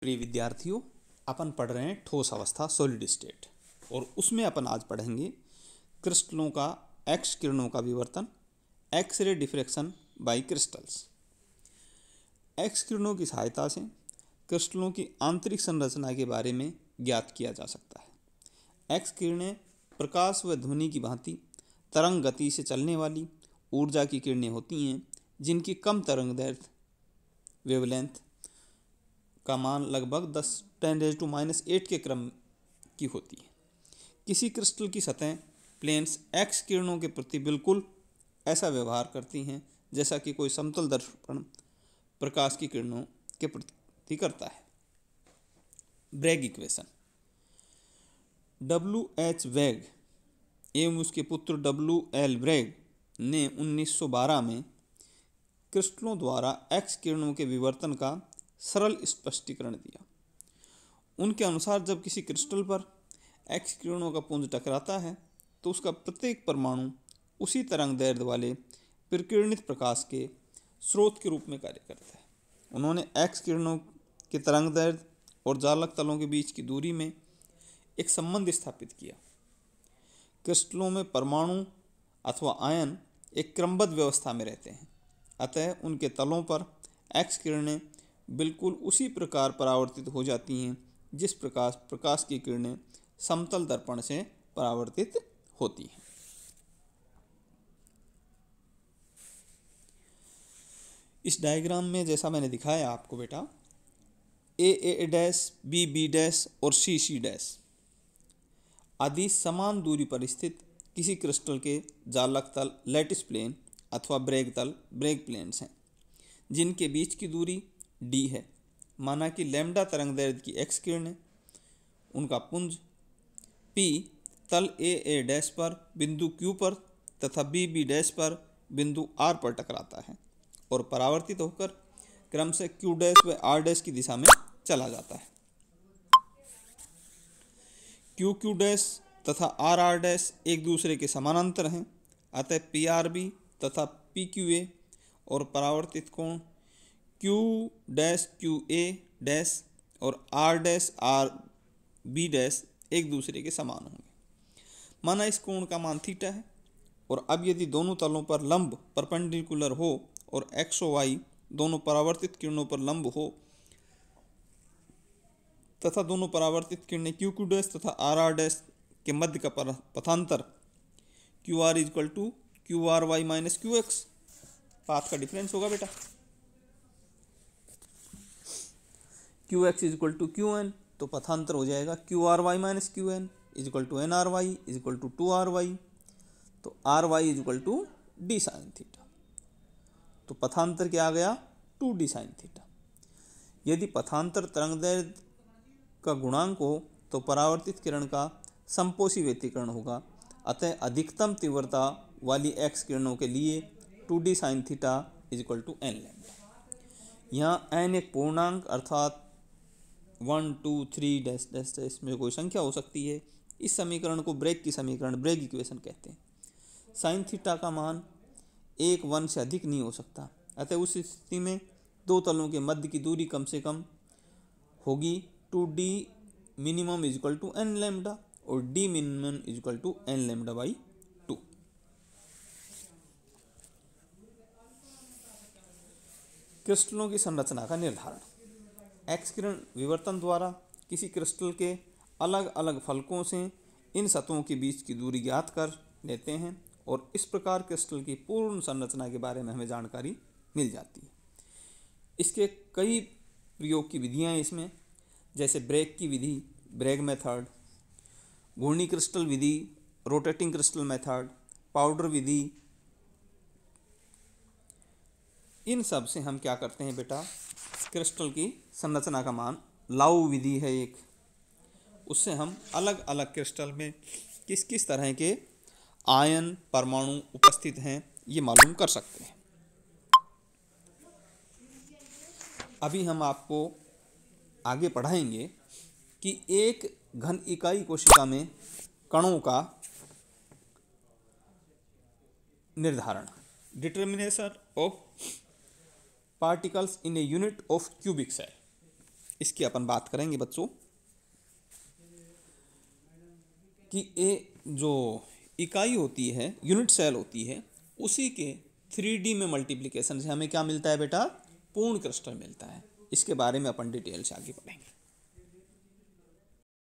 प्रिय विद्यार्थियों अपन पढ़ रहे हैं ठोस अवस्था सॉलिड स्टेट और उसमें अपन आज पढ़ेंगे क्रिस्टलों का एक्स किरणों का विवर्तन X ray diffraction bye crystals x किरणों की सहायता से क्रिस्टलों की आंतरिक संरचना के बारे में ज्ञात किया जा सकता है एक्स किरणें प्रकाश व ध्वनि की भांति तरंग गति से चलने वाली ऊर्जा की किरणें होती हैं जिनकी कम तरंग दैर्थ वेवलेंथ का मान लगभग दस ten raise to minus eight के क्रम की होती है किसी क्रिस्टल की सतहें प्लेन्स एक्स किरणों के प्रति बिल्कुल ऐसा व्यवहार करती हैं जैसा कि कोई समतल दर्पण प्रकाश की किरणों के प्रति करता है ब्रैग इक्वेशन डब्ल्यू एच वैग एवं उसके पुत्र डब्ल्यू एल ब्रैग ने 1912 में क्रिस्टलों द्वारा एक्स किरणों के विवर्तन का सरल स्पष्टीकरण दिया उनके अनुसार जब किसी क्रिस्टल पर एक्स किरणों का पुंज टकराता है तो उसका प्रत्येक परमाणु उसी तरंग दैर्ध्य वाले प्रकीर्णित प्रकाश के स्रोत के रूप में कार्य करता है उन्होंने एक्स किरणों के तरंग दैर्ध्य और जालक तलों के बीच की दूरी में एक संबंध स्थापित किया क्रिस्टलों में परमाणु अथवा आयन एक क्रमबद्ध व्यवस्था में रहते हैं अतः उनके तलों पर एक्स किरणें बिल्कुल उसी प्रकार परावर्तित हो जाती हैं जिस प्रकार प्रकाश की किरणें समतल दर्पण से परावर्तित होती हैं इस डायग्राम में जैसा मैंने दिखाया आपको बेटा A A dash B B dash और सी सी डैश आदि समान दूरी पर स्थित किसी क्रिस्टल के जालक तल लेटिस प्लेन अथवा ब्रेक तल ब्रेक प्लेन्स हैं जिनके बीच की दूरी डी है माना कि लेमडा तरंग दैर्ध्य की एक्स किरणें उनका पुंज पी तल ए ए डैश पर बिंदु क्यू पर तथा बी बी डैश पर बिंदु आर पर टकराता है और परावर्तित होकर क्रम से क्यू डैश व आर डैश की दिशा में चला जाता है क्यू क्यू डैश तथा आर आर डैश एक दूसरे के समानांतर हैं अतः पी आर बी तथा पी क्यू ए और परावर्तित कोण Q dash Q A dash और R dash R B dash एक दूसरे के समान होंगे माना इस कोण का मान थीटा है और अब यदि दोनों तलों पर लंब परपेंडिकुलर हो और एक्स और वाई दोनों परावर्तित किरणों पर लंब हो तथा दोनों परावर्तित किरणें क्यू क्यू डैश तथा आर आर डैश के मध्य का पथांतर Q R is equal to Q R Y minus Q X path का डिफरेंस होगा बेटा Q X is equal to Q N तो पथांतर हो जाएगा Q R Y minus Q N is equal to N R Y is equal to two R Y तो R Y is equal to D sine theta तो पथांतर क्या आ गया to D sine theta यदि पथांतर तरंग दैर्घ्य का गुणांक हो तो परावर्तित किरण का संपोषी व्यतिकरण होगा अतः अधिकतम तीव्रता वाली एक्स किरणों के लिए two D sine theta is equal to N lambda यहाँ एन एक पूर्णांक अर्थात one two three dash dash dash में कोई संख्या हो सकती है इस समीकरण को ब्रेक की समीकरण ब्रेक इक्वेशन कहते हैं साइन थीटा का मान एक वन से अधिक नहीं हो सकता अतः उस स्थिति में दो तलों के मध्य की दूरी कम से कम होगी two D minimum is equal to N lambda और D minimum is equal to N lambda by two क्रिस्टलों की संरचना का निर्धारण एक्स किरण विवर्तन द्वारा किसी क्रिस्टल के अलग अलग फलकों से इन सतहों के बीच की दूरी ज्ञात कर लेते हैं और इस प्रकार क्रिस्टल की पूर्ण संरचना के बारे में हमें जानकारी मिल जाती है इसके कई प्रयोग की विधियाँ हैं इसमें जैसे ब्रेक की विधि ब्रेग मेथड घूर्णी क्रिस्टल विधि रोटेटिंग क्रिस्टल मेथड पाउडर विधि इन सब से हम क्या करते हैं बेटा क्रिस्टल की संरचना का मान लाऊ विधि है एक उससे हम अलग अलग क्रिस्टल में किस किस तरह के आयन परमाणु उपस्थित हैं ये मालूम कर सकते हैं अभी हम आपको आगे पढ़ाएंगे कि एक घन इकाई कोशिका में कणों का निर्धारण determination of particles in a unit of cubic है इसकी अपन बात करेंगे बच्चों कि ए जो इकाई होती है यूनिट सेल होती है उसी के थ्री डी में मल्टीप्लीकेशन से हमें क्या मिलता है बेटा पूर्ण क्लस्टर मिलता है इसके बारे में अपन डिटेल से आगे पढ़ेंगे